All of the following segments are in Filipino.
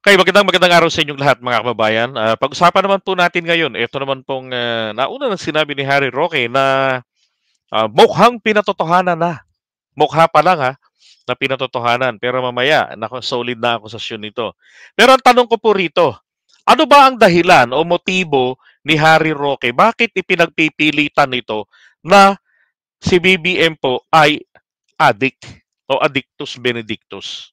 Okay, magandang magandang araw sa inyong lahat mga kababayan. Uh, pag-usapan naman po natin ngayon, ito naman pong uh, nauna na sinabi ni Harry Roque na uh, mukhang pinatotohanan na. Mukha pa lang ha, na pinatotohanan. Pero mamaya, nako, solid na ako sa akusasyon nito. Pero ang tanong ko po rito, ano ba ang dahilan o motibo ni Harry Roque? Bakit ipinagpipilitan nito na si BBM po ay addict o addictus benedictus?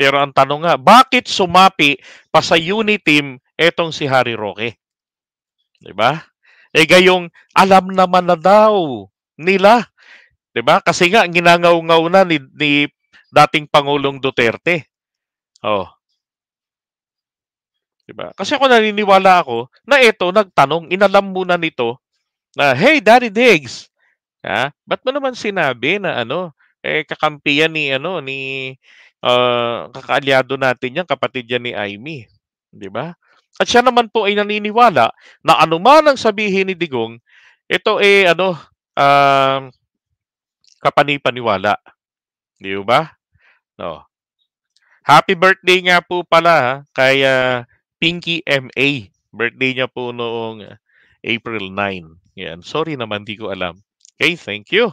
Pero ang tanong nga, bakit sumapi pa sa uni team etong si Harry Roque? 'Di ba? Eh gayong alam naman na daw nila. 'Di ba? Kasi nga ginangaw-ngaw na ni, ni dating Pangulong Duterte. Oh. 'Di ba? Kasi ako naniniwala ako na ito nagtanong, inalam muna nito na hey Daddy Diggs. Ha? Ba't mo naman sinabi na ano, eh kakampiyan ni ano ni Uh, ah, kakaalyado natin yan, kapatid niya ni Amy. Di ba? At siya naman po ay naniniwala na anuman ang sabihin ni Digong, ito ay eh, ano, uh, kapanipaniwala. Di ba? No. Happy birthday nga po pala ha, kay uh, Pinky MA. Birthday niya po noong ah, April 9. Yan. Sorry naman, di ko alam. Okay, thank you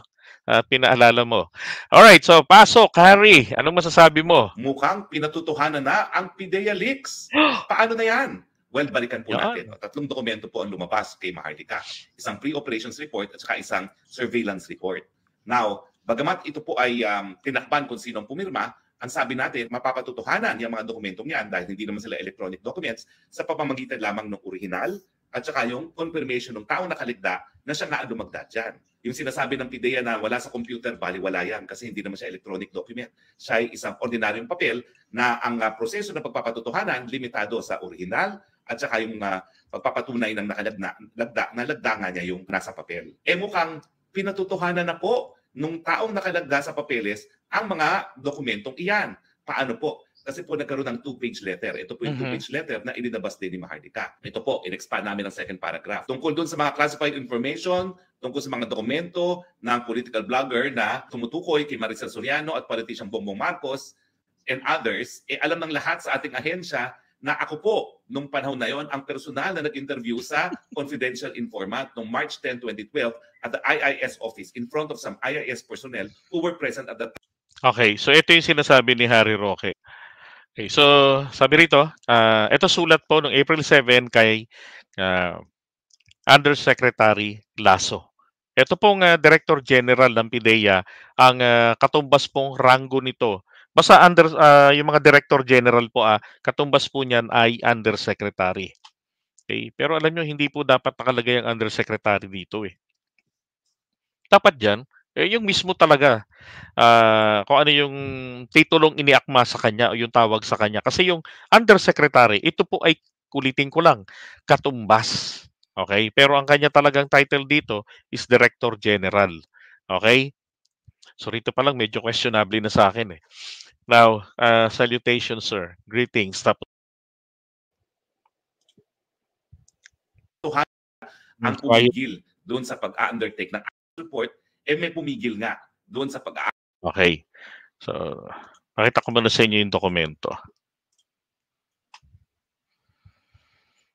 uh, pinaalala mo. All right, so pasok, Harry. Anong masasabi mo? Mukhang pinatutuhanan na ang PIDEA leaks. Paano na yan? Well, balikan po natin. Tatlong dokumento po ang lumabas kay Maharlika. Isang pre-operations report at saka isang surveillance report. Now, bagamat ito po ay um, tinakban kung sinong pumirma, ang sabi natin, mapapatutuhanan yung mga dokumentong yan dahil hindi naman sila electronic documents sa pamamagitan lamang ng original at saka yung confirmation ng tao na kaligda na siya nga lumagda dyan. Yung sinasabi ng PIDEA na wala sa computer, baliwala yan kasi hindi naman siya electronic document. Siya ay isang ordinaryong papel na ang uh, proseso ng pagpapatutuhanan limitado sa original at saka yung uh, pagpapatunay ng nakalagda, lagda, na lagdanga niya yung nasa papel. E mukhang pinatutuhanan na po nung taong nakalagda sa papeles ang mga dokumentong iyan. Paano po? Kasi po nagkaroon ng two-page letter. Ito po yung mm-hmm. two-page letter na ilinabas din ni Maharlika. Ito po, in-expand namin ang second paragraph. Tungkol doon sa mga classified information, tungkol sa mga dokumento ng political blogger na tumutukoy kay Maricel Soriano at politisyang Bongbong Marcos and others, eh alam ng lahat sa ating ahensya na ako po, nung panahon na yon, ang personal na nag-interview sa confidential informant noong March 10, 2012 at the IIS office in front of some IIS personnel who were present at the time. Okay, so ito yung sinasabi ni Harry Roque. Okay, so sabi rito, uh, ah, ito sulat po ng April 7 kay uh, ah, Undersecretary Lasso. Ito pong uh, Director General ng PDEA, ang uh, katumbas pong rango nito. Basta under, uh, yung mga Director General po, uh, katumbas po niyan ay Undersecretary. Okay? Pero alam nyo, hindi po dapat nakalagay ang Undersecretary dito eh. Dapat dyan, eh, yung mismo talaga, uh, kung ano yung titulong iniakma sa kanya o yung tawag sa kanya. Kasi yung undersecretary, ito po ay, kulitin ko lang, katumbas. Okay? Pero ang kanya talagang title dito is Director General. Okay? So rito pa lang medyo questionable na sa akin eh. Now, uh, salutation sir. Greetings. Tapos ang pumigil doon sa pag-undertake ng support eh may pumigil nga doon sa pag-aaral. Okay. So, pakita ko muna sa inyo yung dokumento.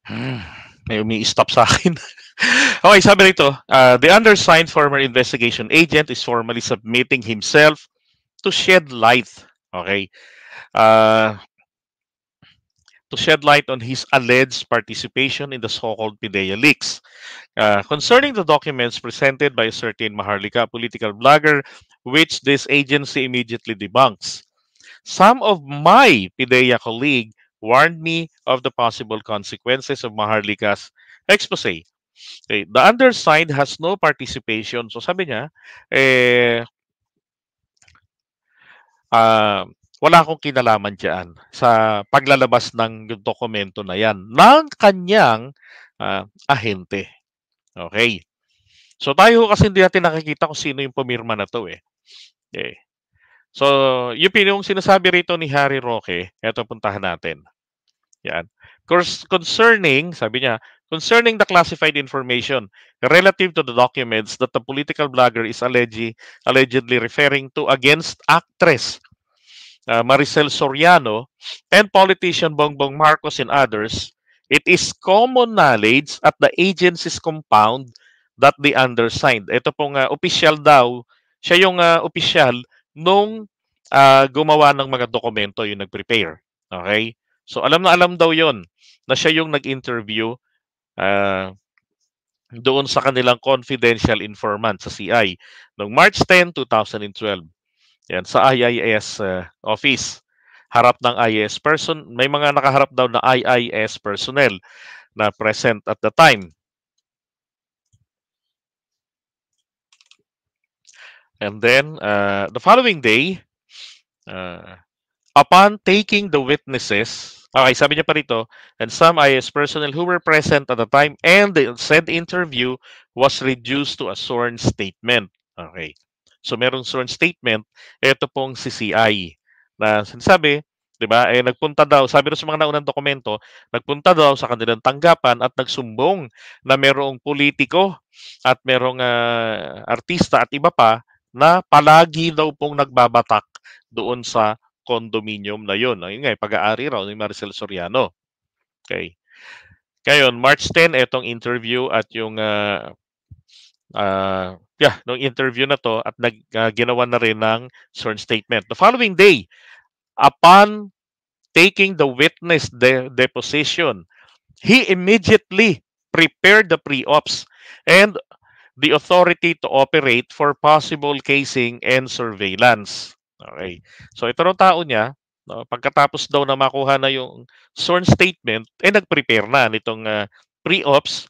Hmm, may umi-stop sa akin. okay, sabi rito, uh, the undersigned former investigation agent is formally submitting himself to shed light, okay, uh, to shed light on his alleged participation in the so-called Pideya leaks. Uh, concerning the documents presented by a certain Maharlika political blogger, which this agency immediately debunks. Some of my Pideya colleague warned me of the possible consequences of Maharlika's expose. Okay, eh, the undersigned has no participation. So sabi niya, eh, uh, wala akong kinalaman diyan sa paglalabas ng dokumento na yan ng kanyang uh, ahente. Okay. So tayo kasi hindi natin nakikita kung sino yung pumirma na to eh. Okay. So, yung pinong sinasabi rito ni Harry Roque, eto puntahan natin. Yan. Concerning, sabi niya, concerning the classified information relative to the documents that the political blogger is allegi, allegedly referring to against actress Ah, Maricel Soriano, and politician Bongbong Marcos and others, it is common knowledge at the agency's compound that the undersigned. Ito pong uh, ah, official daw, siya yung uh, ah, official nung uh, gumawa ng mga dokumento yung nag-prepare. Okay? So alam na alam daw yon na siya yung nag-interview uh, doon sa kanilang confidential informant sa CI noong March 10, 2012. Yan, sa IIS uh, office. Harap ng IIS person. May mga nakaharap daw na IIS personnel na present at the time. And then, uh, the following day, uh, upon taking the witnesses, okay, sabi niya pa rito, and some IS personnel who were present at the time and the said interview was reduced to a sworn statement. Okay. So meron sworn statement, ito pong si CI na sinasabi, 'di ba? Eh nagpunta daw, sabi rin sa mga naunang dokumento, nagpunta daw sa kanilang tanggapan at nagsumbong na merong politiko at merong uh, artista at iba pa na palagi daw pong nagbabatak doon sa condominium na 'yon. Ayun nga, eh, pag-aari raw ni Maricel Soriano. Okay. Ngayon, March 10 itong interview at yung uh, uh, yeah, nung interview na to at nag, uh, na rin ng sworn statement. The following day, upon taking the witness de- deposition, he immediately prepared the pre-ops and the authority to operate for possible casing and surveillance. Okay. So ito ng tao niya, no, pagkatapos daw na makuha na yung sworn statement, eh nag-prepare na nitong uh, pre-ops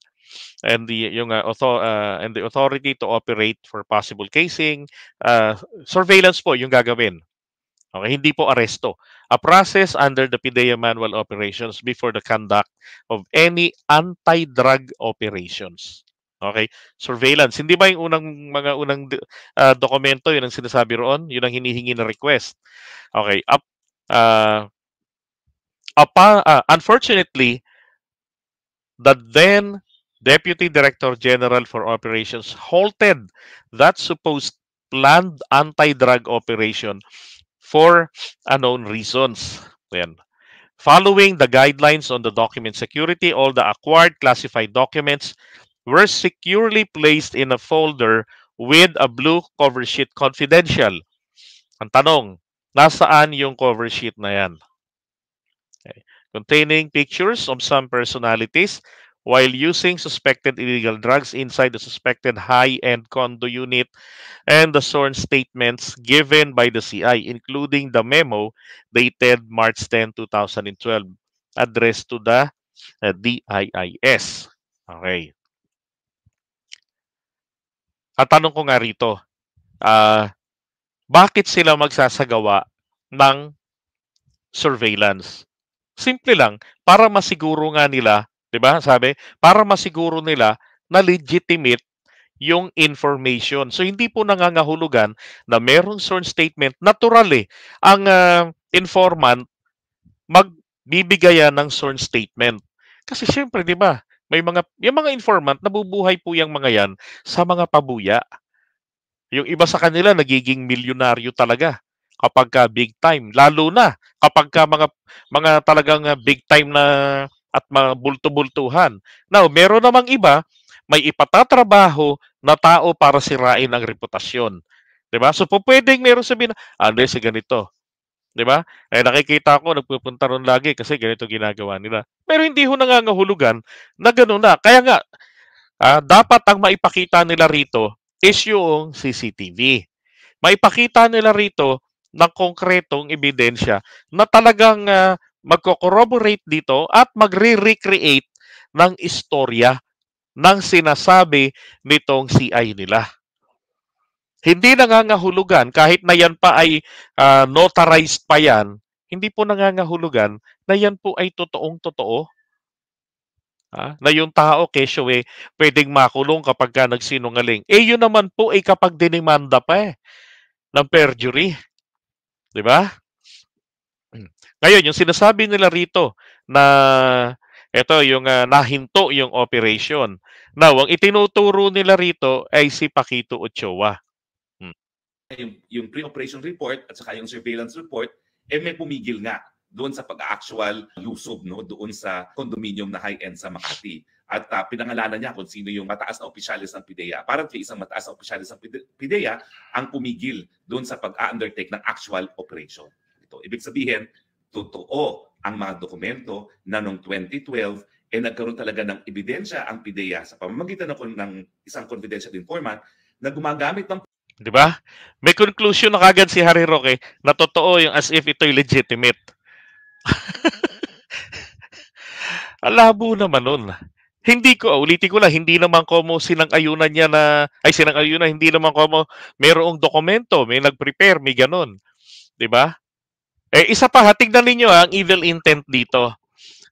and the yung uh, author, uh, and the authority to operate for possible casing uh, surveillance po yung gagawin Okay, hindi po aresto. A process under the PDEA Manual Operations before the conduct of any anti-drug operations. Okay, surveillance. Hindi ba yung unang mga unang uh, dokumento yun ang sinasabi roon? Yun ang hinihingi na request. Okay, up uh, uh, unfortunately that then Deputy Director General for Operations halted that supposed planned anti-drug operation for unknown reasons. Then, Following the guidelines on the document security, all the acquired classified documents were securely placed in a folder with a blue cover sheet confidential. Ang tanong, nasaan yung cover sheet na yan? Okay. Containing pictures of some personalities while using suspected illegal drugs inside the suspected high-end condo unit and the sworn statements given by the CI, including the memo dated March 10, 2012, addressed to the uh, DIIS. Okay. At tanong ko nga rito, uh, bakit sila magsasagawa ng surveillance? Simple lang, para masiguro nga nila 'Di ba? Sabi, para masiguro nila na legitimate yung information. So hindi po nangangahulugan na merong sworn statement. Naturally, eh, ang uh, informant magbibigay ng sworn statement. Kasi siyempre, 'di ba? May mga yung mga informant nabubuhay po yung mga 'yan sa mga pabuya. Yung iba sa kanila nagiging milyonaryo talaga kapag ka big time lalo na kapag ka mga mga talagang ah, big time na at mga bulto-bultuhan. Now, meron namang iba, may ipatatrabaho na tao para sirain ang reputasyon. 'Di ba? So, pwedeng meron sabihin, ah, hindi, si ganito. 'Di ba? Eh, nakikita ko, nagpupunta ron lagi kasi ganito ginagawa nila. Pero hindi ho nangangahulugan na gano'n na. Kaya nga, ah, dapat ang maipakita nila rito is yung CCTV. Maipakita nila rito ng konkretong ebidensya na talagang uh, magko-corroborate dito at magre-recreate ng istorya ng sinasabi nitong CI nila. Hindi nangangahulugan, kahit na yan pa ay uh, notarized pa yan, hindi po nangangahulugan na yan po ay totoong totoo. Ha? Ah, na yung tao, kesyo eh, pwedeng makulong kapag ka nagsinungaling. Eh, yun naman po ay eh, kapag dinimanda pa eh, ng perjury. Di ba? Ngayon, yung sinasabi nila rito na ito yung uh, nahinto yung operation. Now, ang itinuturo nila rito ay si Pakito Ochoa. Hmm. Yung, yung pre-operation report at saka yung surveillance report, eh may pumigil nga doon sa pag-actual lusob no doon sa condominium na high-end sa Makati. At uh, pinangalanan niya kung sino yung mataas na opisyalis ng PIDEA. Parang kay isang mataas na opisyalis ng PIDEA ang pumigil doon sa pag-undertake ng actual operation. Ito. Ibig sabihin, totoo ang mga dokumento na noong 2012 eh nagkaroon talaga ng ebidensya ang PDEA sa pamamagitan ng, ng isang confidential informant na gumagamit ng 'di ba? May conclusion na kagad si Harry Roque na totoo yung as if ito'y legitimate. Alabo naman nun. Hindi ko, ulitin ko lang, hindi naman ko mo sinang ayunan niya na, ay sinang ayunan, hindi naman ko mo, merong dokumento, may nag-prepare, may ganun. 'Di ba? Eh, isa pa, ha, tignan ninyo ha, ah, ang evil intent dito.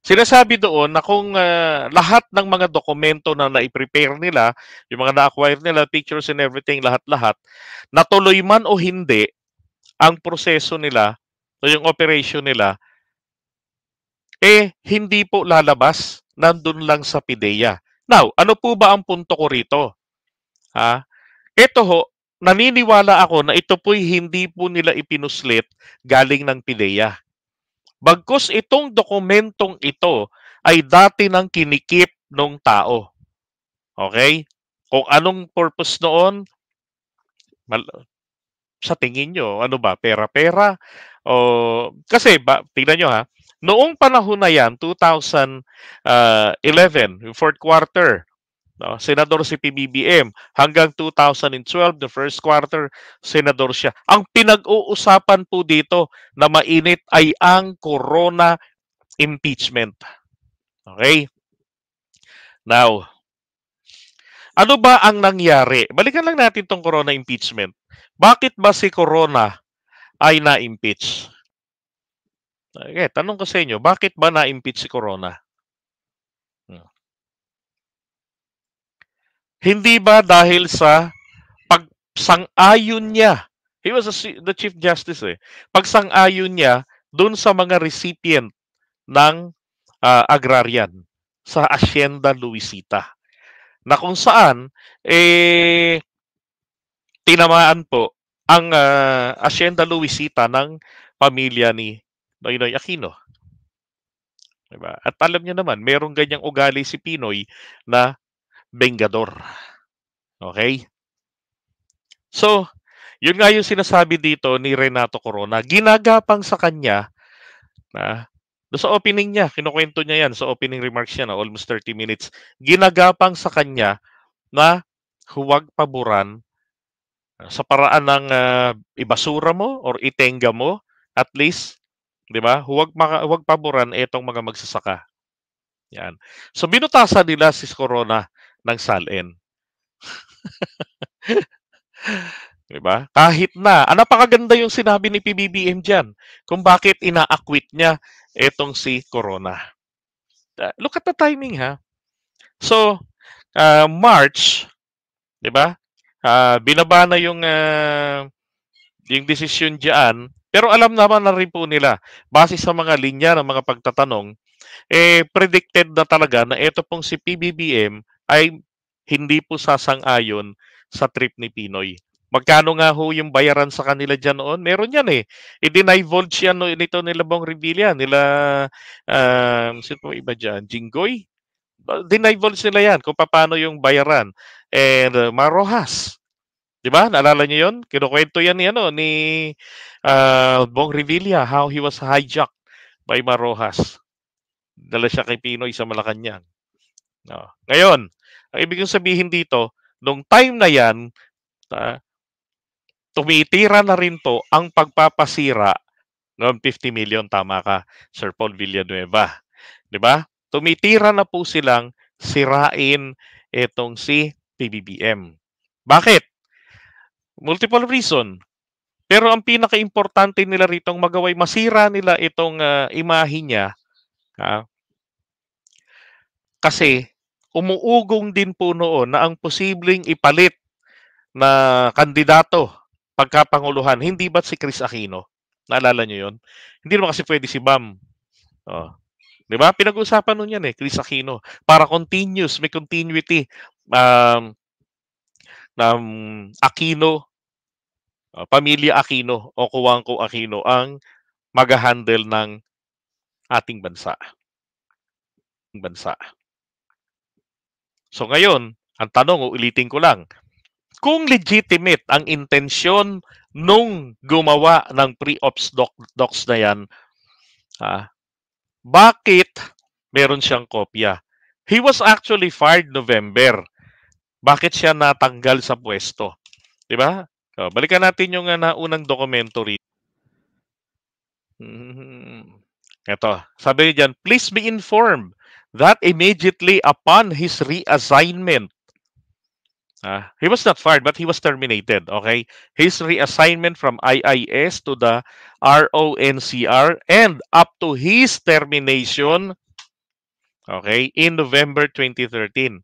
Sinasabi doon na kung uh, lahat ng mga dokumento na naiprepare nila, yung mga na-acquire nila, pictures and everything, lahat-lahat, natuloy man o hindi, ang proseso nila, o yung operation nila, eh, hindi po lalabas, nandun lang sa PIDEA. Now, ano po ba ang punto ko rito? Ha? Ito ho, naniniwala ako na ito po'y hindi po nila ipinuslit galing ng PIDEA. Bagkus itong dokumentong ito ay dati nang kinikip ng tao. Okay? Kung anong purpose noon, mal- sa tingin nyo, ano ba, pera-pera? O, kasi, ba, tingnan nyo ha, noong panahon na yan, 2011, ah, fourth quarter, No? Senador si PBBM. Hanggang 2012, the first quarter, senador siya. Ang pinag-uusapan po dito na mainit ay ang corona impeachment. Okay? Now, ano ba ang nangyari? Balikan lang natin tong corona impeachment. Bakit ba si Corona ay na-impeach? Okay, tanong ko sa inyo, bakit ba na-impeach si Corona? Hindi ba dahil sa pagsang-ayon niya? He was a, the Chief Justice eh. Pagsang-ayon niya doon sa mga recipient ng uh, agrarian sa Hacienda Luisita na kung saan eh tinamaan po ang uh, Hacienda Luisita ng pamilya ni Noynoy Aquino. Diba? At alam niyo naman, merong ganyang ugali si Pinoy na Vengador. Okay? So, yun nga yung sinasabi dito ni Renato Corona. Ginagapang sa kanya na sa opening niya, kinukwento niya yan sa opening remarks niya na almost 30 minutes. Ginagapang sa kanya na huwag paburan ah, sa paraan ng uh, ibasura mo or itenga mo at least, 'di ba? Huwag maka, huwag paboran itong mga magsasaka. Yan. So binutasan nila si Corona ng salin. Di ba? Kahit na, ah, napakaganda yung sinabi ni PBBM diyan kung bakit ina-acquit niya itong si Corona. Ah, look at the timing ha. So, uh, March, 'di ba? Uh, binaba na yung uh, yung decision diyan, pero alam naman na rin po nila base sa mga linya ng mga pagtatanong eh predicted na talaga na ito pong si PBBM ay hindi po sasang-ayon sa trip ni Pinoy. Magkano nga ho yung bayaran sa kanila dyan noon? Meron yan eh. I-denivolge yan no, nito ni Bong Revilla, nila, uh, sino po iba dyan? Jinggoy? Denivolge nila yan kung paano yung bayaran. And uh, Marojas. Di ba? Naalala niyo yon? Kinukwento yan ni, ano, ni uh, Bong Revilla, how he was hijacked by Marojas. Dala siya kay Pinoy sa Malacanang. No. Oh, ngayon, ang ibig kong sabihin dito, nung time na yan, uh, tumitira na rin to ang pagpapasira ng 50 million, tama ka, Sir Paul Villanueva. Di ba? Tumitira na po silang sirain itong si PBBM. Bakit? Multiple reason. Pero ang pinaka-importante nila rito, magaway masira nila itong uh, imahe niya. Ha? Kasi umuugong din po noon na ang posibleng ipalit na kandidato pagkapanguluhan, hindi ba si Chris Aquino? Naalala niyo yon? Hindi naman kasi pwede si Bam. Oh. Di ba? Pinag-usapan nun yan eh, Chris Aquino. Para continuous, may continuity. Um, um, Aquino, uh, pamilya Aquino o kuwangko Aquino ang mag-handle ng ating bansa. Bansa. So ngayon, ang tanong, uulitin ko lang, kung legitimate ang intensyon nung gumawa ng pre-ops doc, docs na yan, ha, bakit meron siyang kopya? He was actually fired November. Bakit siya natanggal sa pwesto? 'Di ba? So, balikan natin yung uh, naunang documentary. Ito, mm-hmm. sabi niya dyan, please be informed that immediately upon his reassignment, uh, he was not fired, but he was terminated. Okay, his reassignment from IIS to the RONCR and up to his termination. Okay, in November 2013.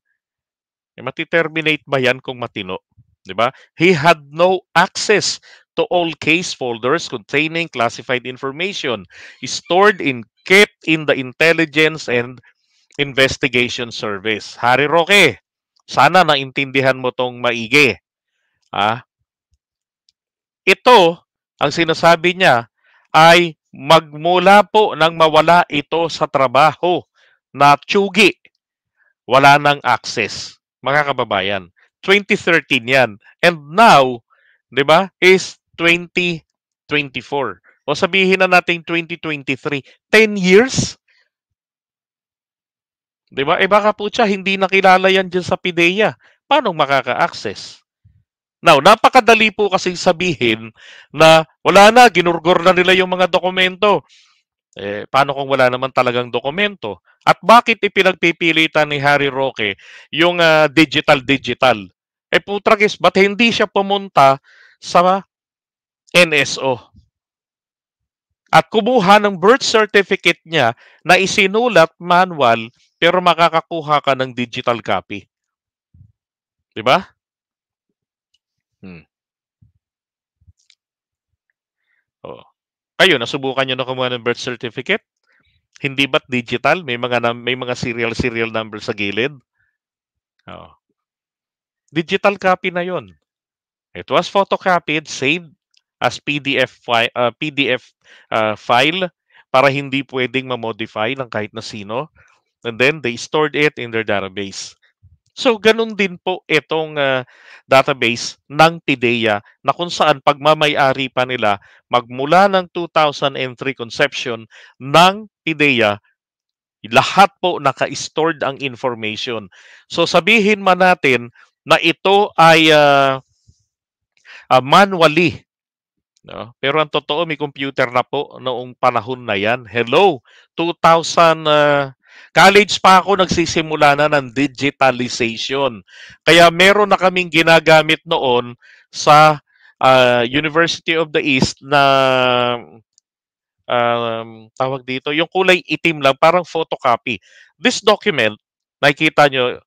E, eh, matiterminate ba yan kung matino? Diba? He had no access to all case folders containing classified information stored in kept in the intelligence and Investigation Service. Harry Roque, sana naintindihan mo tong maigi. Ah, ito, ang sinasabi niya, ay magmula po nang mawala ito sa trabaho na tsugi. Wala nang access. Mga kababayan, 2013 yan. And now, di ba, is 2024. O sabihin na natin 2023, 10 years 'Di ba? Eh baka po siya hindi nakilala yan diyan sa PIDEA. Paano makaka-access? Now, napakadali po kasi sabihin na wala na, ginurgor na nila yung mga dokumento. Eh, paano kung wala naman talagang dokumento? At bakit ipinagpipilitan ni Harry Roque yung digital-digital? Ah, uh, eh putragis, ba't hindi siya pumunta sa NSO? at kumuha ng birth certificate niya na isinulat manual pero makakakuha ka ng digital copy. 'Di ba? Hmm. Oh. Kayo nasubukan niyo na kumuha ng birth certificate? Hindi ba't digital? May mga may mga serial serial number sa gilid. Oh. Digital copy na 'yon. It was photocopied, saved, as PDF fi- uh, ah, PDF uh, ah, file para hindi pwedeng ma-modify ng kahit na sino. And then they stored it in their database. So ganun din po itong uh, database ng PIDEA na kung saan pagmamay-ari pa nila magmula ng 2003 conception ng PIDEA lahat po naka-stored ang information. So sabihin man natin na ito ay uh, uh, manually No? Pero ang totoo, may computer na po noong panahon na yan. Hello, 2000, uh, ah, college pa ako nagsisimula na ng digitalization. Kaya meron na kaming ginagamit noon sa uh, University of the East na um, tawag dito, yung kulay itim lang, parang photocopy. This document, nakikita nyo,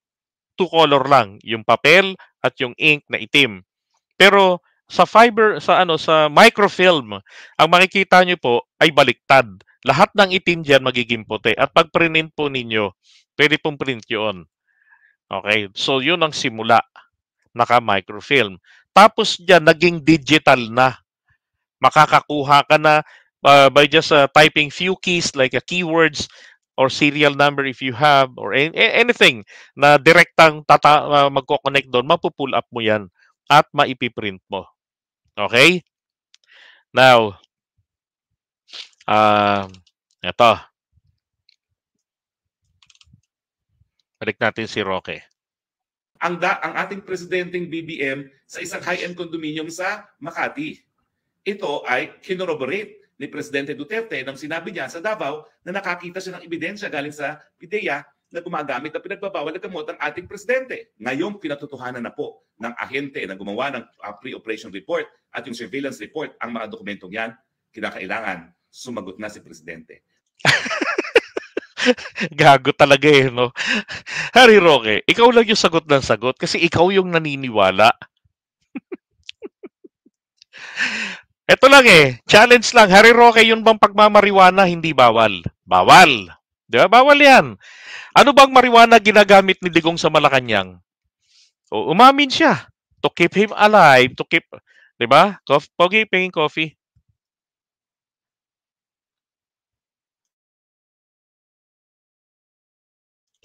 two color lang, yung papel at yung ink na itim. Pero sa fiber sa ano sa microfilm ang makikita niyo po ay baliktad. Lahat ng itim diyan magiging puti at pag print po ninyo, pwede pong print 'yon. Okay, so 'yun ang simula naka microfilm. Tapos diyan naging digital na. Makakakuha ka na uh, by just uh, typing few keys like a keywords or serial number if you have or anything na direktang tata, uh, magko-connect doon, mapupull up mo 'yan at maipiprint mo. Okay? Now, uh, um, ito. Balik natin si Roque. Ang, da, ang ating presidenteng BBM sa isang high-end condominium sa Makati. Ito ay kinoroborate ni Presidente Duterte nang sinabi niya sa Davao na nakakita siya ng ebidensya galing sa PIDEA na gumagamit na pinagbabawal na gamot ang ating presidente. Ngayong pinatotohanan na po ng ahente na gumawa ng ah, pre-operation report at yung surveillance report, ang mga dokumentong yan, kinakailangan sumagot na si presidente. Gago talaga eh, no? Harry Roque, ikaw lang yung sagot ng sagot kasi ikaw yung naniniwala. Ito lang eh, challenge lang. Harry Roque, yun bang pagmamariwana, hindi bawal? Bawal. Di ba? Bawal yan. Ano bang mariwana ginagamit ni Digong sa Malacanang? O, umamin siya to keep him alive, to keep, di ba? Pogi, pingin coffee.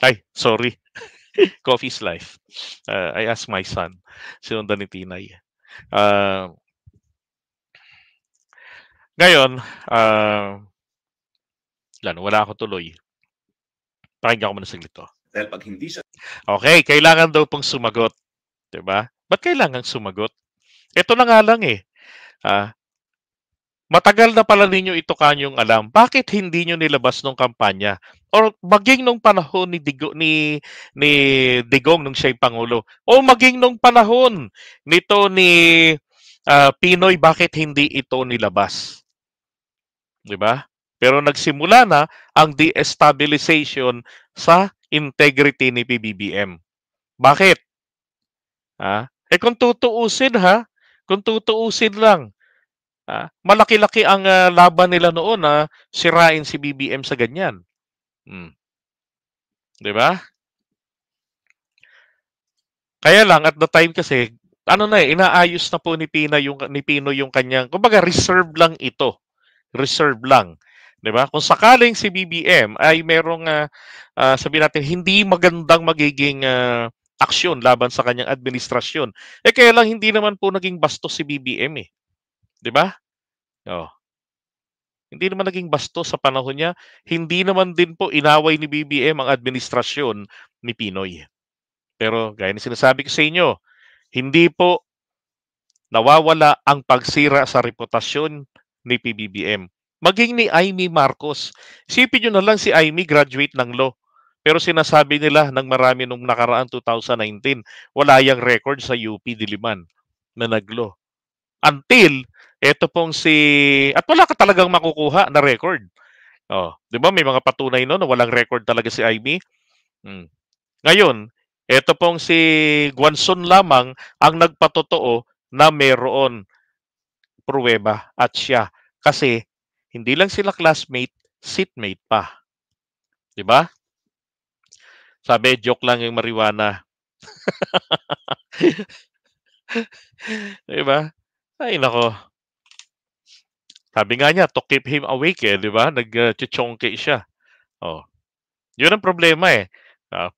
Ay, sorry. Coffee's life. Uh, I asked my son. Sinundan ni Tinay. Uh, ngayon, uh, wala ako tuloy. Pakinggan ko muna saglit to. Dahil pag hindi siya... Okay, kailangan daw pong sumagot. ba? Diba? Ba't kailangan sumagot? Ito na nga lang eh. Ah, matagal na pala ninyo ito kanyong alam. Bakit hindi nyo nilabas nung kampanya? O maging nung panahon ni, Digo, ni, ni Digong nung siya'y Pangulo. O maging nung panahon nito ni uh, Pinoy, bakit hindi ito nilabas? Di ba? Pero nagsimula na ang destabilization sa integrity ni PBBM. Bakit? Ha? Eh kung tutuusin ha, kung tutuusin lang, ha? malaki-laki ang uh, laban nila noon na sirain si BBM sa ganyan. Hmm. 'Di ba? Kaya lang at the time kasi ano na eh inaayos na po ni Pina yung ni Pino yung kanyang kumbaga reserve lang ito. Reserve lang. 'Di ba? Kung sakaling si BBM ay merong uh, ah, uh, ah, sabi natin hindi magandang magiging uh, aksyon laban sa kanyang administrasyon. Eh kaya lang hindi naman po naging bastos si BBM eh. 'Di ba? Oh. Hindi naman naging bastos sa panahon niya. Hindi naman din po inaway ni BBM ang administrasyon ni Pinoy. Pero gaya ng sinasabi ko sa inyo, hindi po nawawala ang pagsira sa reputasyon ni PBBM. Maging ni Amy Marcos. Sipin nyo na lang si Amy graduate ng law. Pero sinasabi nila ng marami nung nakaraan 2019, wala yung record sa UP Diliman na nag-law. Until, eto pong si... At wala ka talagang makukuha na record. Oh, 'di ba may mga patunay no na walang record talaga si Amy? Hmm. Ngayon, eto pong si Guanson lamang ang nagpatotoo na mayroon pruweba at siya kasi hindi lang sila classmate, seatmate pa. 'Di ba? Sabi, joke lang yung marijuana. 'Di ba? Ay nako. Sabi nga niya, to keep him awake eh, 'di ba? Nag-chongke siya. Oh. 'Yun ang problema eh. Uh, ah.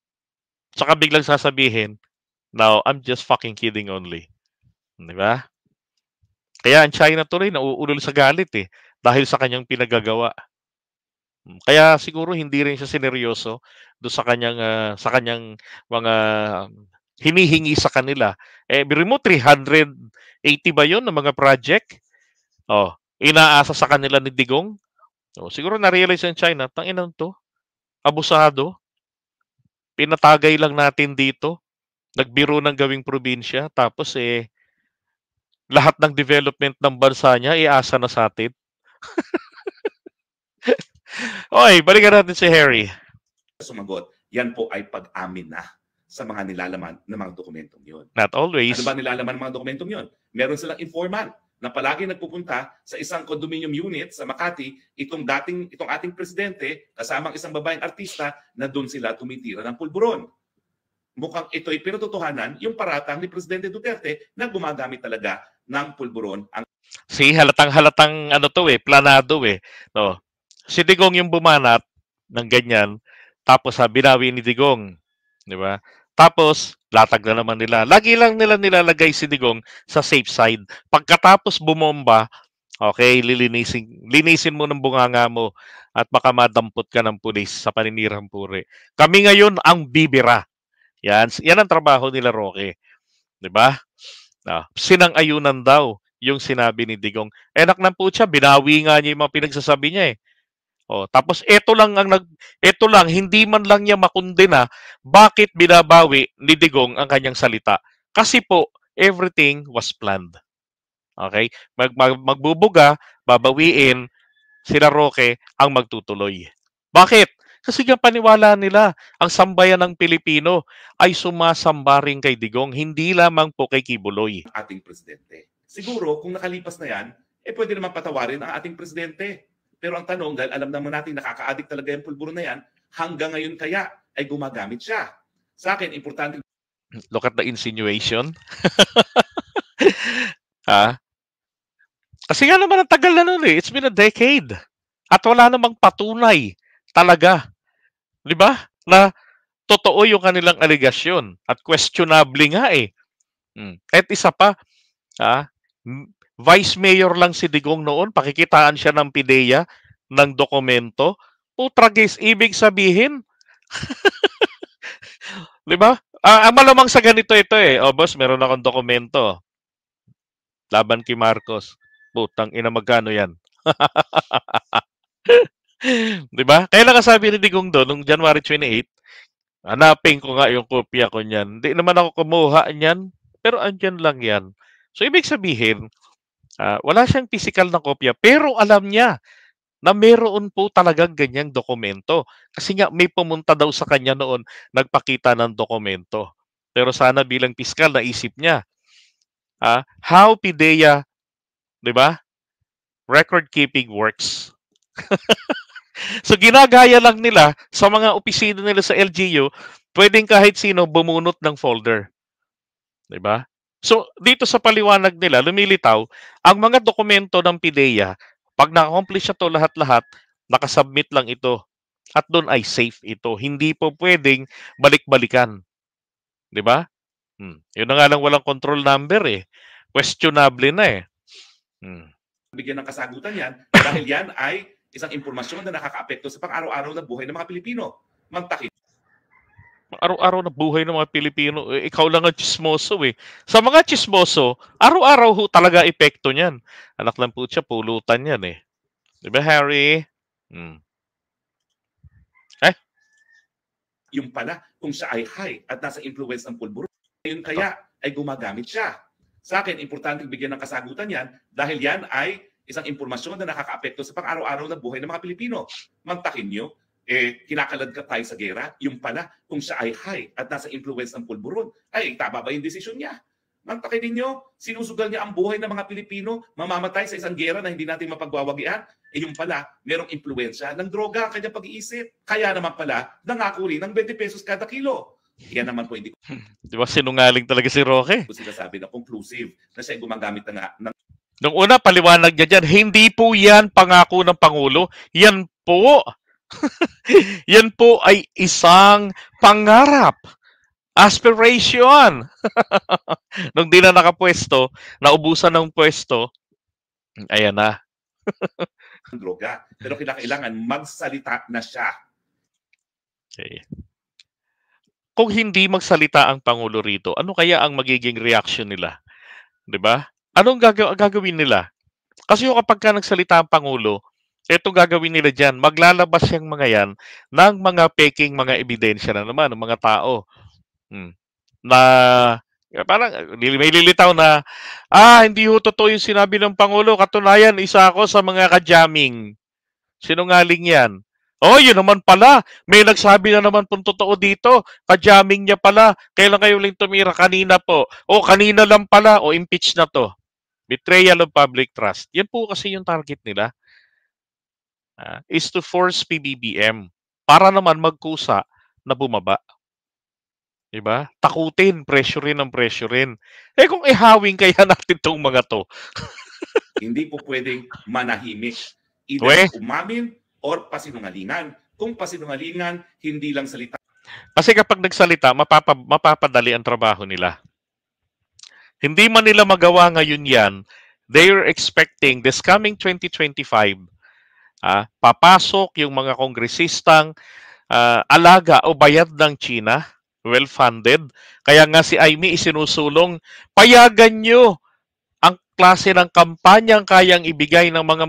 saka biglang sasabihin, now I'm just fucking kidding only. 'Di ba? Kaya ang China tuloy nauulol sa galit eh dahil sa kanyang pinagagawa. Hmm, kaya siguro hindi rin siya sineryoso do sa kanyang uh, sa kanyang mga hinihingi sa kanila. Eh biro 380 ba 'yon ng mga project? Oh, inaasa sa kanila ni Digong. Oh, siguro na-realize ang China, tanginan to. Abusado. Pinatagay lang natin dito. Nagbiro ng gawing probinsya tapos eh lahat ng development ng bansa niya iasa eh, na sa atin. Oy, balikan natin si Harry. Sumagot, yan po ay pag-amin na sa mga nilalaman ng mga dokumentong yun. Not always. Ano ba nilalaman ng mga dokumentong yun? Meron silang informant na palagi nagpupunta sa isang condominium unit sa Makati, itong dating itong ating presidente kasama ang isang babaeng artista na doon sila tumitira ng pulburon. Mukhang ito'y pinatotohanan yung paratang ni Presidente Duterte na gumagamit talaga ng pulburon ang Si halatang halatang ano to eh, planado eh. No. Si Digong yung bumanat ng ganyan, tapos sa binawi ni Digong. Di ba? Tapos, latag na naman nila. Lagi lang nila nilalagay si Digong sa safe side. Pagkatapos bumomba, okay, lilinisin, linisin mo ng bunganga mo at baka madampot ka ng pulis sa paninirang puri. Kami ngayon ang bibira. Yan, yan ang trabaho nila, Roque. Di ba? Ah, sinang ayunan daw yung sinabi ni Digong. Enak eh, ng putya, binawi nga niya yung mga pinagsasabi niya eh. Oh, tapos ito lang ang nag ito lang hindi man lang niya makundena bakit binabawi ni Digong ang kanyang salita. Kasi po everything was planned. Okay? Mag, mag magbubuga, babawiin sila Roque ang magtutuloy. Bakit? Kasi yung paniwala nila, ang sambayan ng Pilipino ay sumasamba rin kay Digong, hindi lamang po kay Kibuloy. Ating presidente siguro kung nakalipas na yan, eh pwede naman patawarin ang ating presidente. Pero ang tanong, dahil alam naman natin nakaka-addict talaga yung pulburo na yan, hanggang ngayon kaya ay gumagamit siya. Sa akin, importante... Look at the insinuation. ha? Kasi nga naman ang tagal na nun eh. It's been a decade. At wala namang patunay talaga. Di ba? Na totoo yung kanilang aligasyon. At questionable nga eh. Hmm. At isa pa, ha? Vice Mayor lang si Digong noon, pakikitaan siya ng PIDEA ng dokumento. Putragis, ibig sabihin. 'Di ba? Ah, ang malamang sa ganito ito eh. O oh, boss, meron akong dokumento. Laban kay Marcos. Putang ina magkano 'yan? 'Di ba? Kaya sabi ni Digong doon nung January 28, hanapin ko nga yung kopya ko niyan. Hindi naman ako kumuha niyan, pero andiyan lang 'yan. So, ibig sabihin, uh, wala siyang physical na kopya, pero alam niya na meron po talagang ganyang dokumento. Kasi nga, may pumunta daw sa kanya noon, nagpakita ng dokumento. Pero sana bilang piskal, isip niya, uh, how PIDEA, di ba? Record keeping works. so ginagaya lang nila sa mga opisina nila sa LGU, pwedeng kahit sino bumunot ng folder. 'Di ba? So, dito sa paliwanag nila, lumilitaw, ang mga dokumento ng PIDEA, pag na-accomplish ito lahat-lahat, nakasubmit lang ito. At doon ay safe ito. Hindi po pwedeng balik-balikan. Di ba? Hmm. Yun na nga lang walang control number eh. Questionable na eh. Hmm. Bigyan ng kasagutan yan dahil yan ay isang impormasyon na nakakaapekto sa pang-araw-araw na buhay ng mga Pilipino. Mantakin araw-araw na buhay ng mga Pilipino, eh, ikaw lang ang chismoso eh. Sa mga chismoso, araw-araw ho talaga epekto niyan. Anak lang po siya, pulutan yan eh. Di ba, Harry? Hmm. Eh? Yung pala, kung siya ay high at nasa influence ng pulburo, yun kaya Ito. ay gumagamit siya. Sa akin, importante bigyan ng kasagutan yan dahil yan ay isang impormasyon na nakakaapekto sa pang-araw-araw na buhay ng mga Pilipino. Mantakin niyo, eh, ka tayo sa gera. Yung pala, kung siya ay high at nasa influence ng pulburon, ay tama ba yung desisyon niya? Mantakin ninyo, sinusugal niya ang buhay ng mga Pilipino, mamamatay sa isang gera na hindi natin mapagwawagian. Eh yung pala, merong impluensya ng droga ang kanyang pag-iisip. Kaya naman pala, nangako rin ng 20 pesos kada kilo. Yan naman po hindi ko. Hmm. Di ba sinungaling talaga si Roque? Kung sinasabi na conclusive na siya gumagamit na nga ng Nung una, paliwanag niya dyan, hindi po yan pangako ng Pangulo. Yan po Yan po ay isang pangarap, aspiration. Nung di na nakapwesto, naubusan ng pwesto, ayan na. droga. Pero kinakailangan magsalita na siya. Okay. Kung hindi magsalita ang Pangulo rito, ano kaya ang magiging reaction nila? 'Di ba? Anong gagaw- gagawin nila? Kasi yung kapag ka nagsalita ang Pangulo, ito gagawin nila dyan. Maglalabas yung mga yan ng mga peking mga ebidensya na naman ng mga tao. Hmm. Na parang may lilitaw na, ah, hindi ho totoo yung sinabi ng Pangulo. Katunayan, isa ako sa mga kajaming. Sinungaling yan. Oh, yun naman pala. May nagsabi na naman pong totoo dito. Kajaming niya pala. Kailan kayo lang tumira? Kanina po. O, oh, kanina lang pala. O, oh, impeach na to. Betrayal of public trust. Yan po kasi yung target nila uh, is to force PBBM para naman magkusa na bumaba. Diba? Takutin, pressurein rin ng pressure Eh kung ihawing kaya natin tong mga to. Hindi po pwedeng manahimik. Either Weh. umamin or pasinungalingan. Kung pasinungalingan, hindi lang salita. Kasi kapag nagsalita, mapapa, mapapadali ang trabaho nila. Hindi man nila magawa ngayon yan, they are expecting this coming 2025 Ah, papasok yung mga kongresistang uh, alaga o bayad ng China, well-funded. Kaya nga si Amy isinusulong, payagan nyo ang klase ng kampanyang kayang ibigay ng mga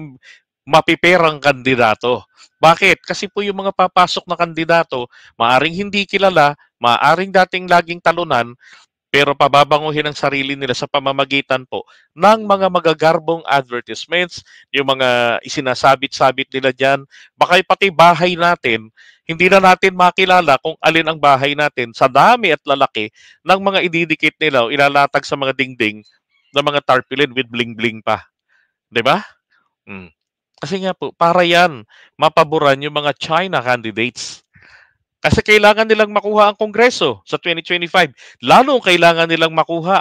mapiperang kandidato. Bakit? Kasi po yung mga papasok na kandidato, maaring hindi kilala, maaring dating laging talunan, pero pababanguhin ang sarili nila sa pamamagitan po ng mga magagarbong advertisements, yung mga isinasabit-sabit nila dyan. Baka pati bahay natin, hindi na natin makilala kung alin ang bahay natin sa dami at lalaki ng mga ididikit nila o ilalatag sa mga dingding ng mga tarpaulin with bling-bling pa. ba? Diba? Mm. Kasi nga po, para yan, mapaboran yung mga China candidates kasi kailangan nilang makuha ang Kongreso sa 2025. Lalo kailangan nilang makuha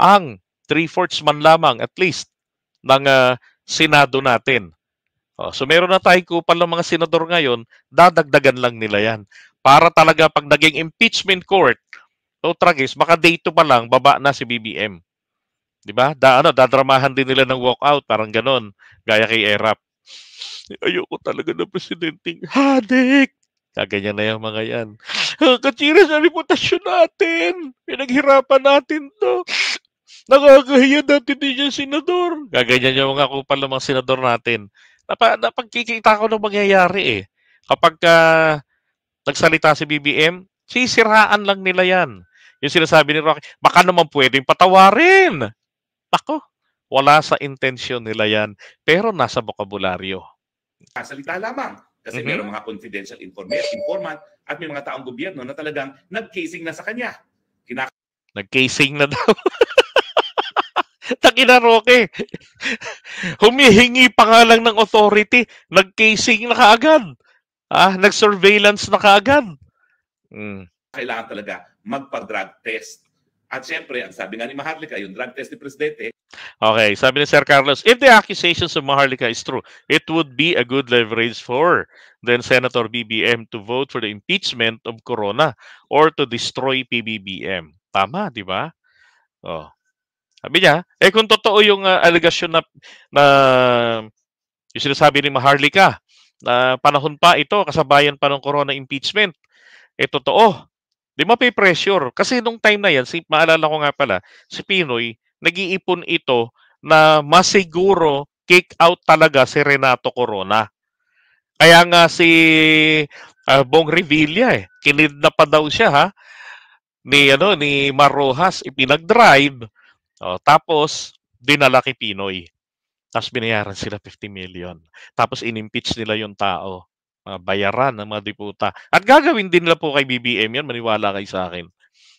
ang three-fourths man lamang at least ng uh, Senado natin. Oh, so meron na tayong kupal ng mga senador ngayon, dadagdagan lang nila yan. Para talaga pag naging impeachment court, o tragis, baka day 2 pa lang, baba na si BBM. 'Di ba? Da, ano, dadramahan din nila ng walkout, parang ganon, gaya kay Erap. Ayoko talaga ng presidenting hadik. Kaganyan ah, na yung mga yan. Ah, Katira sa reputasyon natin. Pinaghirapan natin to. Nakakahiya natin din yung senador. Kaganyan yung mga kupal ng mga senador natin. Napa, napagkikita ko ng mangyayari eh. Kapag uh, nagsalita si BBM, sisiraan lang nila yan. Yung sinasabi ni Rocky, baka naman pwedeng patawarin. Ako, wala sa intensyon nila yan. Pero nasa bokabularyo. Kasalita lamang. Kasi mm-hmm. merong mga confidential informant, informant at may mga taong gobyerno na talagang nag-casing na sa kanya. Kinak- nag-casing na daw. Takina Roque. Humihingi pa nga lang ng authority, nag-casing na kaagad. Ah, nag-surveillance na kaagad. Mm. Kailangan talaga magpa-drug test. At siyempre, ang sabi nga ni Maharlika, yung drug test ni Presidente, Okay, sabi ni Sir Carlos, if the accusations of Maharlika is true, it would be a good leverage for then Senator BBM to vote for the impeachment of Corona or to destroy PBBM. Tama, di ba? Oh. Sabi niya, eh kung totoo yung uh, ah, allegation na, na yung sinasabi ni Maharlika na panahon pa ito, kasabayan pa ng Corona impeachment, eh totoo. Di ba pressure? Kasi nung time na yan, si, maalala ko nga pala, si Pinoy, nag-iipon ito na masiguro kick out talaga si Renato Corona. Kaya nga si uh, Bong Revilla eh, kinid na pa daw siya ha ni ano ni Marojas ipinag-drive. Oh, tapos dinala kay Pinoy. Tapos binayaran sila 50 million. Tapos inimpeach nila yung tao. Mga bayaran ng mga deputa. At gagawin din nila po kay BBM yan, maniwala kay sa akin.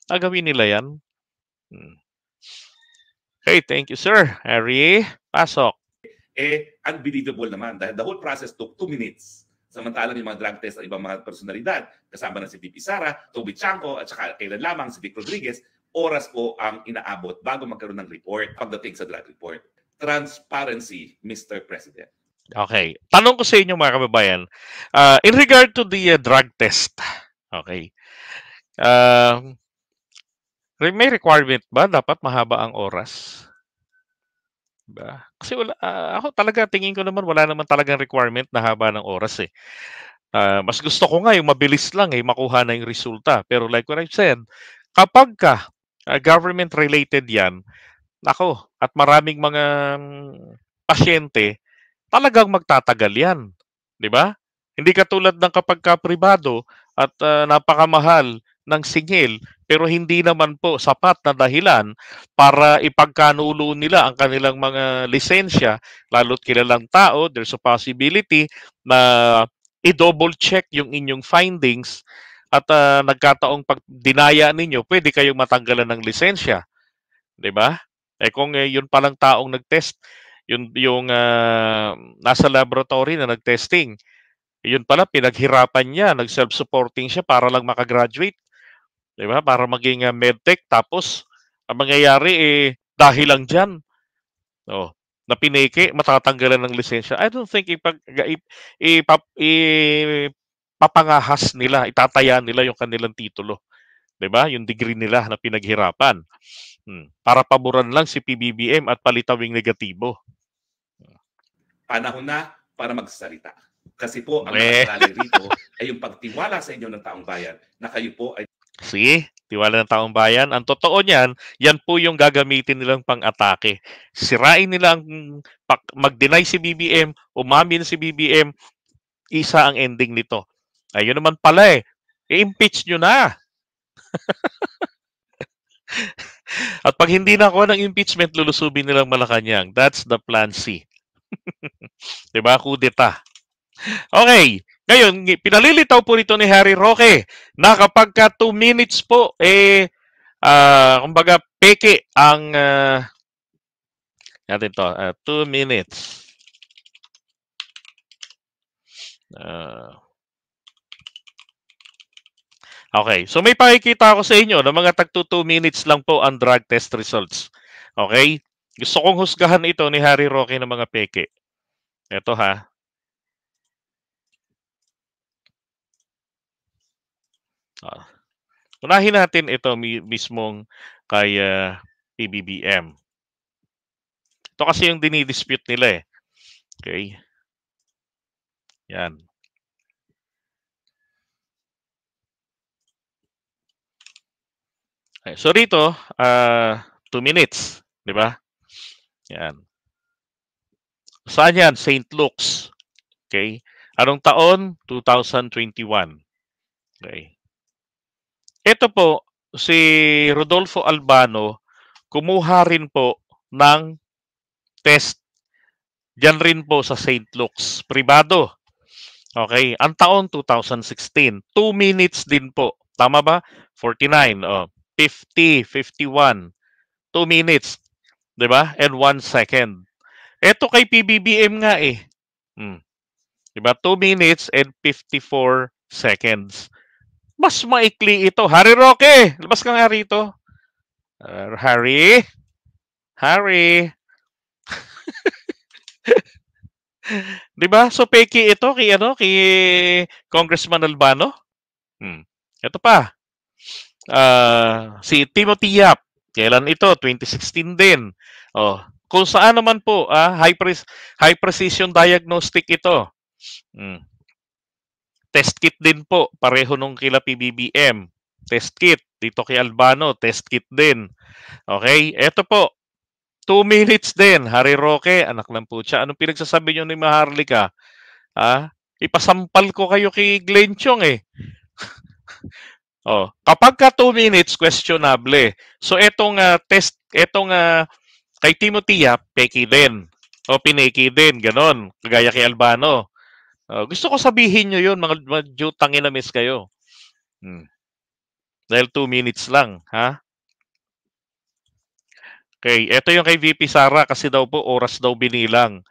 Gagawin nila yan. Hmm. Okay, thank you, sir. Harry, pasok. Eh, unbelievable naman dahil the whole process took two minutes. Samantalang yung mga drug test ng ibang mga personalidad, kasama na si Pipi Sara, Toby Chanko, at saka kailan lamang si Vic Rodriguez, oras po ang inaabot bago magkaroon ng report pagdating sa drug report. Transparency, Mr. President. Okay. Tanong ko sa inyo mga kababayan, uh, in regard to the uh, drug test, okay, uh, may requirement ba dapat mahaba ang oras? Ba? Kasi wala, uh, ako talaga tingin ko naman wala naman talagang requirement na haba ng oras eh. Uh, mas gusto ko nga yung mabilis lang eh, makuha na yung resulta. Pero like what I've said, kapag ka uh, ah, government related yan, nako, at maraming mga mm, pasyente, talagang magtatagal yan. 'Di ba? Hindi katulad ng kapag ka pribado at uh, napakamahal ng singil pero hindi naman po sapat na dahilan para ipagkanulo nila ang kanilang mga lisensya lalo't kilalang tao there's a possibility na i-double check yung inyong findings at uh, nagkataong pag dinaya ninyo pwede kayong matanggalan ng lisensya 'di ba eh kung eh, yun palang taong nagtest yung yung uh, ah, nasa laboratory na nagtesting yun pala pinaghirapan niya nag self-supporting siya para lang makagraduate Di ba? Para maging ah, medtech. Tapos, ang mangyayari, eh, dahil lang dyan. Oh, na pineke, matatanggalan ng lisensya. I don't think ipag, ip, ipap, ipapangahas nila, itataya nila yung kanilang titulo. 'di ba? Yung degree nila na pinaghirapan. Hmm. Para paboran lang si PBBM at palitawing negatibo. Panahon na para magsalita. Kasi po ang eh. nakalali rito ay yung pagtiwala sa inyo ng taong bayan na kayo po ay See? Tiwala ng taong bayan. Ang totoo niyan, yan po yung gagamitin nilang pang-atake. Sirain nila ang mag-deny si BBM, umamin si BBM, isa ang ending nito. Ayun naman pala eh. impeach nyo na. At pag hindi na ako ng impeachment, lulusubin nilang Malacanang. That's the plan C. diba? Kudeta. Okay, ngayon, pinalilitaw po nito ni Harry Roque na kapag ka 2 minutes po, eh, uh, kumbaga, peke ang, uh, natin to, 2 uh, ah, minutes. Uh, okay, so may pakikita ako sa inyo na mga tagto 2 minutes lang po ang drug test results. Okay? Gusto kong husgahan ito ni Harry Roque ng mga peke. Ito ha, Uh, unahin natin ito mismong kay uh, ah, PBBM. Ito kasi yung dinidispute nila eh. Okay. Yan. Okay, so rito, uh, two minutes, di ba? Yan. Saan yan? St. Luke's. Okay. Anong taon? 2021. Okay. Ito po, si Rodolfo Albano, kumuha rin po ng test. Diyan rin po sa St. Luke's, privado. Okay, ang taon 2016, 2 minutes din po. Tama ba? 49, oh, 50, 51, 2 minutes, 'di ba? And 1 second. Ito kay PBBM nga eh. Hmm. 'Di ba? 2 minutes and 54 seconds. Mas maikli ito. Harry Roque, labas ka nga rito. Uh, Harry? Harry? Di ba? So peki ito kay ano kay Congressman Albano. Hmm. Ito pa. Uh, si Timothy Yap. Kailan ito? 2016 din. Oh, kung saan naman po ah, high pre- high precision diagnostic ito. Hmm. Test kit din po, pareho nung kila PBBM. Test kit. Dito kay Albano, test kit din. Okay, Ito po. Two minutes din. Harry Roque, anak lang po siya. Anong pinagsasabi nyo ni Maharlika? Ha? ipasampal ko kayo kay Glenn Chong eh. oh, kapag ka 2 minutes, questionable. So etong uh, test, etong uh, kay Timothy, ah, peki din. O pineki din, ganon. Kagaya kay Albano. Ah, gusto ko sabihin nyo yun, mga, mga Jew, tanginamis kayo. Hmm. Dahil two minutes lang, ha? Okay, ito yung kay VP Sara kasi daw po oras daw binilang.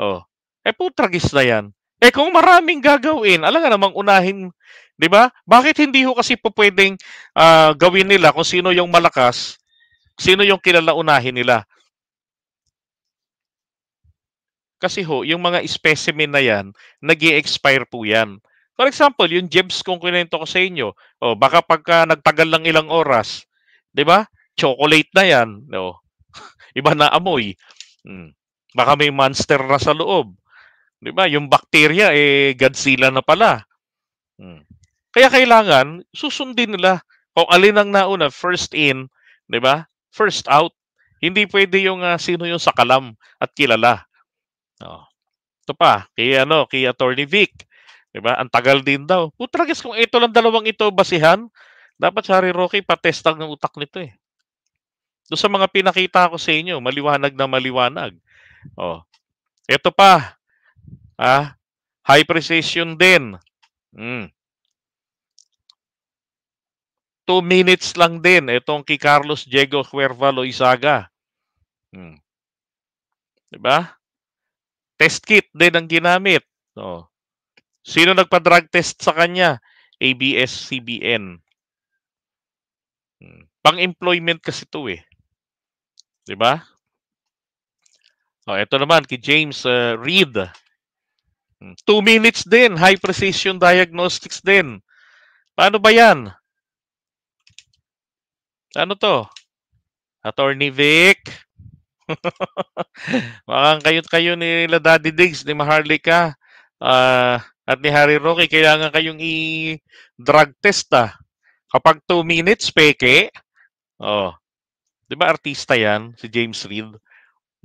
Oh. Eh po, tragis na yan. Eh kung maraming gagawin, alam nga namang unahin, di ba? Bakit hindi ho kasi po pwedeng uh, gawin nila kung sino yung malakas, sino yung kilala unahin nila? Kasi ho, yung mga specimen na yan, nag expire po yan. For example, yung gems kung kinento ko sa inyo, oh, baka pagka nagtagal lang ilang oras, 'di ba? Chocolate na 'yan, no. Iba na amoy. Hmm. Baka may monster na sa loob. 'Di ba? Yung bacteria eh Godzilla na pala. Hmm. Kaya kailangan susundin nila kung alin ang nauna, first in, 'di ba? First out. Hindi pwede yung uh, sino yung sakalam at kilala. Oh. Ito pa, kay ano, kay Attorney Vic. 'Di ba? Ang tagal din daw. Putragis kung ito lang dalawang ito basihan, dapat si Harry Roque patestag ng utak nito eh. Doon sa mga pinakita ko sa inyo, maliwanag na maliwanag. Oh. Ito pa. Ah, high precision din. Mm. Two minutes lang din itong kay Carlos Diego Cuervalo Isaga. Mm. 'Di ba? Test kit din ang ginamit. No. Sino nagpa-drug test sa kanya? ABS-CBN. Hmm, pang-employment kasi ito eh. 'Di ba? Oh, ito naman kay James uh, Reed. Hmm. Two minutes din, high precision diagnostics din. Paano ba 'yan? Ano to? Attorney Vic. Makang kayo kayo ni La Daddy Diggs, ni Maharlika, uh, ah, at ni Harry Rocky, kailangan kayong i-drug test ah. Kapag 2 minutes, peke. Oh. Di ba artista yan? Si James Reed.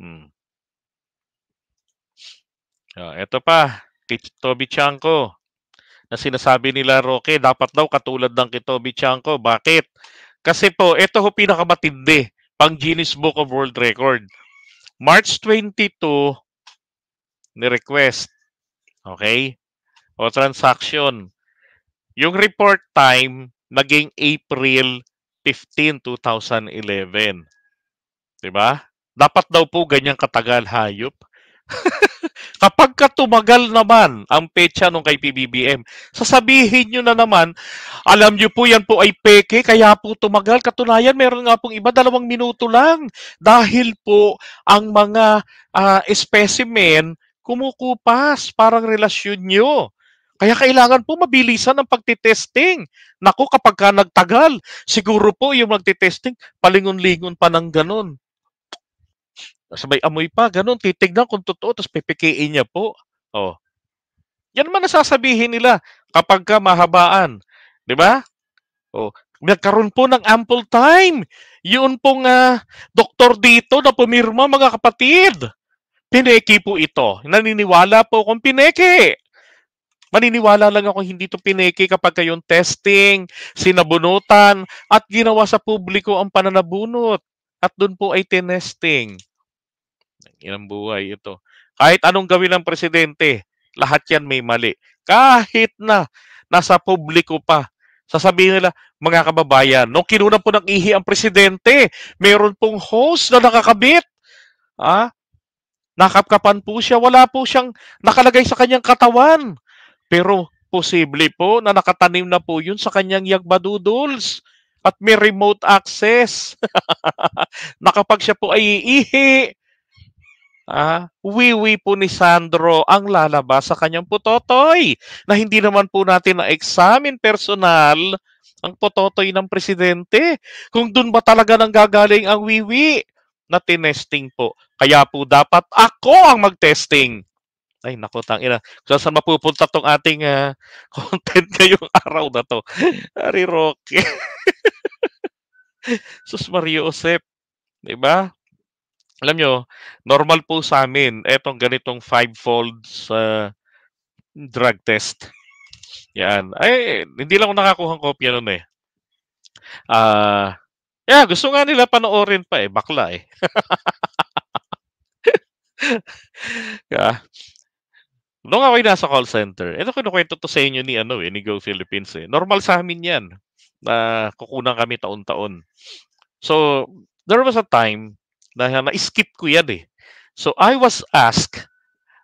Hmm. Oh, ito pa, kay Toby Chanko na sinasabi nila Rocky, dapat daw katulad ng kay Toby Chanko. Bakit? Kasi po, ito ho pinakamatindi pang Guinness Book of World Record. March 22, ni-request. Okay? O transaction. Yung report time, naging April 15, 2011. 'Di ba? Dapat daw po ganyang katagal hayop. Kapag ka tumagal naman ang petsa nung kay PBBM, sasabihin nyo na naman, alam nyo po yan po ay peke, kaya po tumagal. Katunayan, meron nga pong iba, dalawang minuto lang. Dahil po ang mga uh, specimen kumukupas, parang relasyon nyo. Kaya kailangan po mabilisan ang pagtitesting. Naku, kapag ka nagtagal, siguro po yung magtitesting, palingon-lingon pa ng ganun. Tapos may amoy pa, ganun. Titignan kung totoo, tapos pipikiin niya po. Oh. Yan man nasasabihin nila kapag ka mahabaan. Di ba? Oh. Nagkaroon po ng ample time. Yun pong uh, doktor dito na pumirma, mga kapatid. Pineke po ito. Naniniwala po akong pineki. Maniniwala lang ako hindi ito pineki kapag kayong testing, sinabunutan, at ginawa sa publiko ang pananabunot. At doon po ay tinesting. Ilang buhay ito. Kahit anong gawin ng presidente, lahat yan may mali. Kahit na nasa publiko pa, sasabihin nila, mga kababayan, nung kinuna po ng ihi ang presidente, meron pong host na nakakabit. Ah, nakapkapan po siya, wala po siyang nakalagay sa kanyang katawan. Pero posible po na nakatanim na po yun sa kanyang yagbaduduls at may remote access. Nakapag siya po ay iihi, Ah, wiwi po ni Sandro ang lalabas sa kanyang pototoy na hindi naman po natin na-examine personal ang pototoy ng presidente. Kung doon ba talaga nang gagaling ang wiwi na tinesting po. Kaya po dapat ako ang magtesting. Ay, naku, tang ina. So, saan mapupunta tong ating uh, content ngayong araw na to? Ari Roque. Sus Mario Osep. Diba? alam nyo, normal po sa amin, etong ganitong five-fold uh, drug test. Yan. Ay, hindi lang ako nakakuha ng kopya nun eh. Ah, uh, yeah, gusto nga nila panoorin pa eh, bakla eh. yeah. Noong ako'y nasa call center, ito eh, kinukwento to sa inyo ni, ano, eh, ni Go Philippines. Eh. Normal sa amin yan na kukunan kami taon-taon. So, there was a time dahil na-skip ko yan eh. So I was asked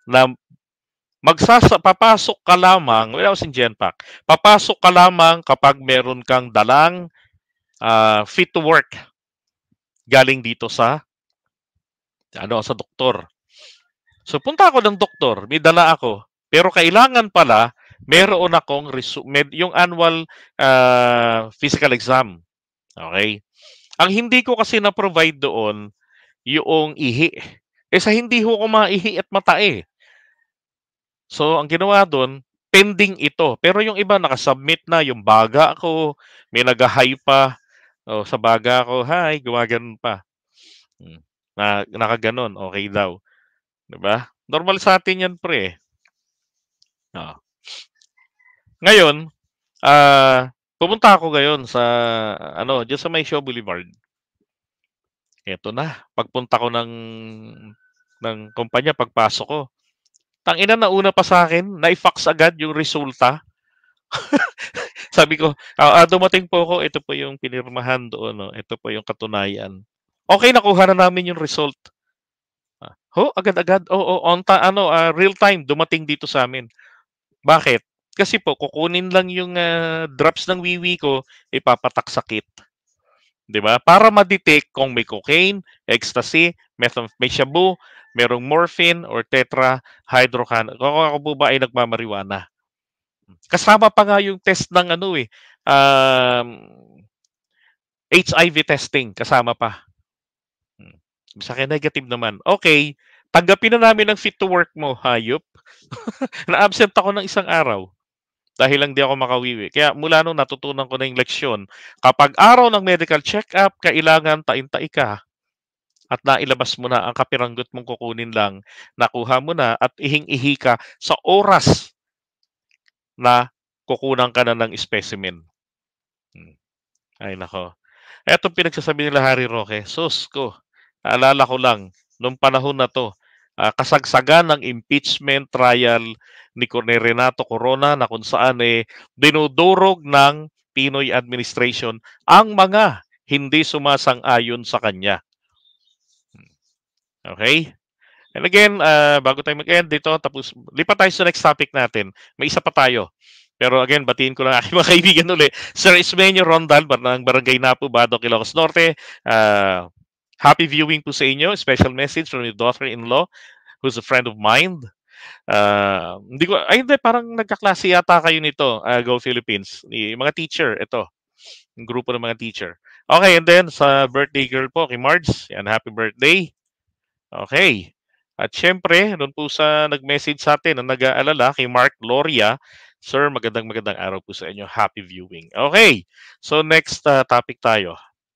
na magsasa papasok ka lamang when I was in Genpack, papasok ka lamang kapag meron kang dalang uh, fit to work galing dito sa ano sa doktor. So punta ako ng doktor, may dala ako. Pero kailangan pala meron akong med, yung annual uh, physical exam. Okay? Ang hindi ko kasi na-provide doon yung ihi. Eh sa hindi ho ko maihi at matae. So ang ginawa doon, pending ito. Pero yung iba nakasubmit na, yung baga ko, may nag pa. oh, sa baga ko, hi, gumaganon pa. Hmm. Na, nakaganon, okay daw. ba? Diba? Normal sa atin yan, pre. Oh. Ngayon, ah, uh, pumunta ako ngayon sa ano, diyan sa May Show Boulevard eto na, pagpunta ko ng ng kumpanya, pagpasok ko, tangina na una pa sa akin, na-fax agad yung resulta. Sabi ko, ah, dumating po ako, ito po yung pinirmahan doon, no? ito po yung katunayan. Okay, nakuha na namin yung result. Ah, ho, agad-agad, oo, oh, oh, on ta, ano, uh, real time, dumating dito sa amin. Bakit? Kasi po, kukunin lang yung uh, drops ng wiwi ko, ipapatak sa kit. 'di ba? Para ma-detect kung may cocaine, ecstasy, may methamphetamine, merong morphine or tetrahydrocan. Kung ako po ba ay nagmamariwana? Kasama pa nga yung test ng ano eh, um, HIV testing, kasama pa. Hmm. Sa akin, negative naman. Okay, tanggapin na namin ang fit to work mo, hayop. Na-absent ako ng isang araw dahil lang di ako makawiwi. Kaya mula nung natutunan ko na yung leksyon, kapag araw ng medical check-up, kailangan taintai ka at nailabas mo na ang kapiranggot mong kukunin lang, nakuha mo na at ihing-ihi ka sa oras na kukunan ka na ng specimen. Hmm. Ay nako. Ito pinagsasabi nila Harry Roque, sus ko, naalala ko lang, nung panahon na to, ah, kasagsagan ng impeachment trial ni Renato Corona na kung saan eh, dinudurog ng Pinoy administration ang mga hindi sumasang-ayon sa kanya. Hmm. Okay? And again, uh, bago tayo mag-end dito, tapos lipat tayo sa next topic natin. May isa pa tayo. Pero again, batiin ko lang aking mga kaibigan ulit. Sir Ismenio Rondal, ng Barangay Napo, Bado, Ilocos Norte. Uh, happy viewing po sa inyo. Special message from your daughter-in-law, who's a friend of mine. Uh, hindi ko, ay hindi, parang nagkaklase yata kayo nito, uh, Go Philippines. Yung mga teacher, ito. Yung grupo ng mga teacher. Okay, and then sa birthday girl po, kay Marge. Yan, happy birthday. Okay. At syempre, doon po sa nag-message sa atin na nag-aalala kay Mark Loria, Sir, magandang magandang araw po sa inyo. Happy viewing. Okay. So next uh, topic tayo.